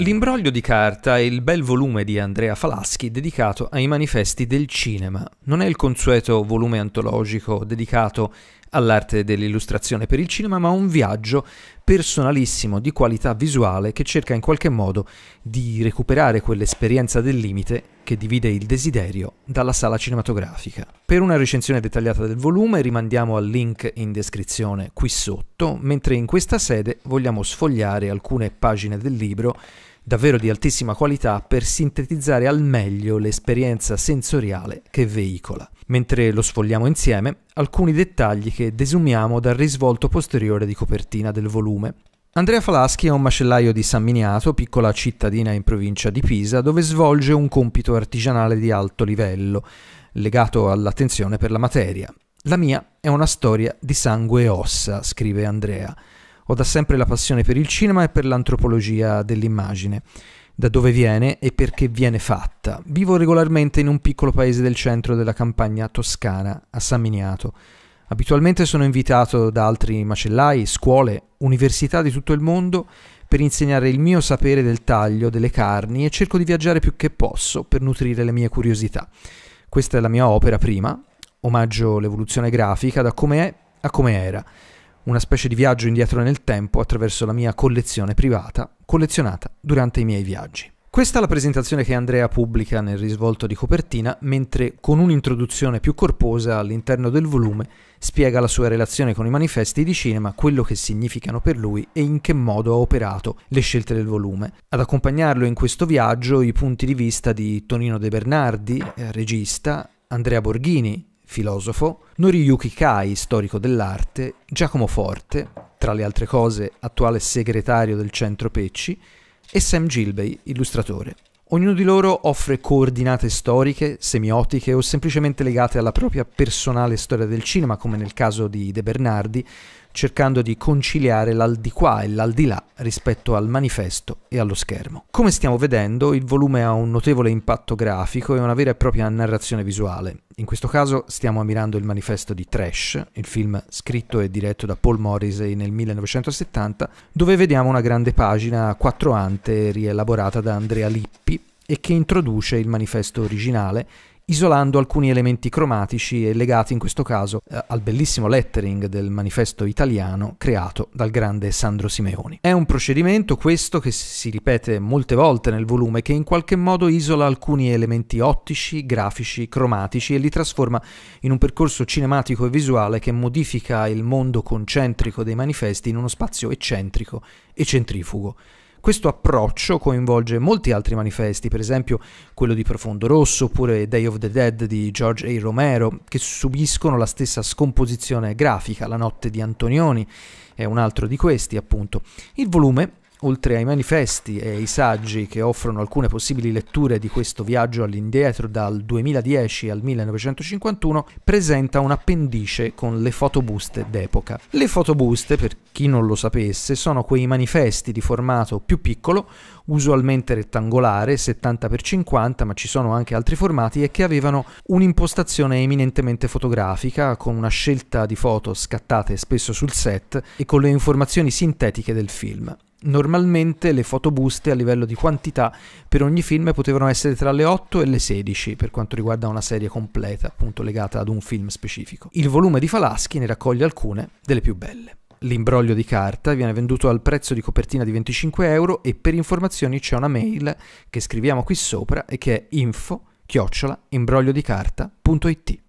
L'imbroglio di carta è il bel volume di Andrea Falaschi dedicato ai manifesti del cinema. Non è il consueto volume antologico dedicato all'arte dell'illustrazione per il cinema, ma un viaggio personalissimo di qualità visuale che cerca in qualche modo di recuperare quell'esperienza del limite che divide il desiderio dalla sala cinematografica. Per una recensione dettagliata del volume rimandiamo al link in descrizione qui sotto, mentre in questa sede vogliamo sfogliare alcune pagine del libro davvero di altissima qualità per sintetizzare al meglio l'esperienza sensoriale che veicola. Mentre lo sfogliamo insieme, alcuni dettagli che desumiamo dal risvolto posteriore di copertina del volume, Andrea Falaschi è un macellaio di San Miniato, piccola cittadina in provincia di Pisa, dove svolge un compito artigianale di alto livello, legato all'attenzione per la materia. La mia è una storia di sangue e ossa, scrive Andrea. Ho da sempre la passione per il cinema e per l'antropologia dell'immagine. Da dove viene e perché viene fatta. Vivo regolarmente in un piccolo paese del centro della campagna toscana, a San Miniato. Abitualmente sono invitato da altri macellai, scuole, università di tutto il mondo per insegnare il mio sapere del taglio delle carni e cerco di viaggiare più che posso per nutrire le mie curiosità. Questa è la mia opera prima, omaggio l'evoluzione grafica da come è a come era, una specie di viaggio indietro nel tempo attraverso la mia collezione privata, collezionata durante i miei viaggi. Questa è la presentazione che Andrea pubblica nel risvolto di copertina, mentre con un'introduzione più corposa all'interno del volume spiega la sua relazione con i manifesti di cinema, quello che significano per lui e in che modo ha operato le scelte del volume. Ad accompagnarlo in questo viaggio i punti di vista di Tonino De Bernardi, eh, regista, Andrea Borghini, filosofo, Noriyuki Kai, storico dell'arte, Giacomo Forte, tra le altre cose attuale segretario del Centro Pecci, e Sam Gilbey, illustratore. Ognuno di loro offre coordinate storiche, semiotiche o semplicemente legate alla propria personale storia del cinema, come nel caso di De Bernardi, cercando di conciliare l'aldi e l'aldilà rispetto al manifesto e allo schermo. Come stiamo vedendo, il volume ha un notevole impatto grafico e una vera e propria narrazione visuale. In questo caso stiamo ammirando il manifesto di Trash, il film scritto e diretto da Paul Morrissey nel 1970, dove vediamo una grande pagina a quattro ante rielaborata da Andrea Lippi e che introduce il manifesto originale isolando alcuni elementi cromatici e legati in questo caso eh, al bellissimo lettering del manifesto italiano creato dal grande Sandro Simeoni. È un procedimento questo che si ripete molte volte nel volume che in qualche modo isola alcuni elementi ottici, grafici, cromatici e li trasforma in un percorso cinematico e visuale che modifica il mondo concentrico dei manifesti in uno spazio eccentrico e centrifugo. Questo approccio coinvolge molti altri manifesti, per esempio quello di Profondo Rosso oppure Day of the Dead di George A. Romero, che subiscono la stessa scomposizione grafica, La notte di Antonioni è un altro di questi appunto. Il volume oltre ai manifesti e ai saggi che offrono alcune possibili letture di questo viaggio all'indietro dal 2010 al 1951, presenta un appendice con le fotobuste d'epoca. Le fotobuste, per chi non lo sapesse, sono quei manifesti di formato più piccolo, usualmente rettangolare, 70x50, ma ci sono anche altri formati, e che avevano un'impostazione eminentemente fotografica, con una scelta di foto scattate spesso sul set e con le informazioni sintetiche del film. Normalmente le fotobuste a livello di quantità per ogni film potevano essere tra le 8 e le 16 per quanto riguarda una serie completa, appunto legata ad un film specifico. Il volume di Falaschi ne raccoglie alcune delle più belle. L'imbroglio di carta viene venduto al prezzo di copertina di 25 euro e per informazioni c'è una mail che scriviamo qui sopra e che è info chiocciola imbrogliodicarta.it.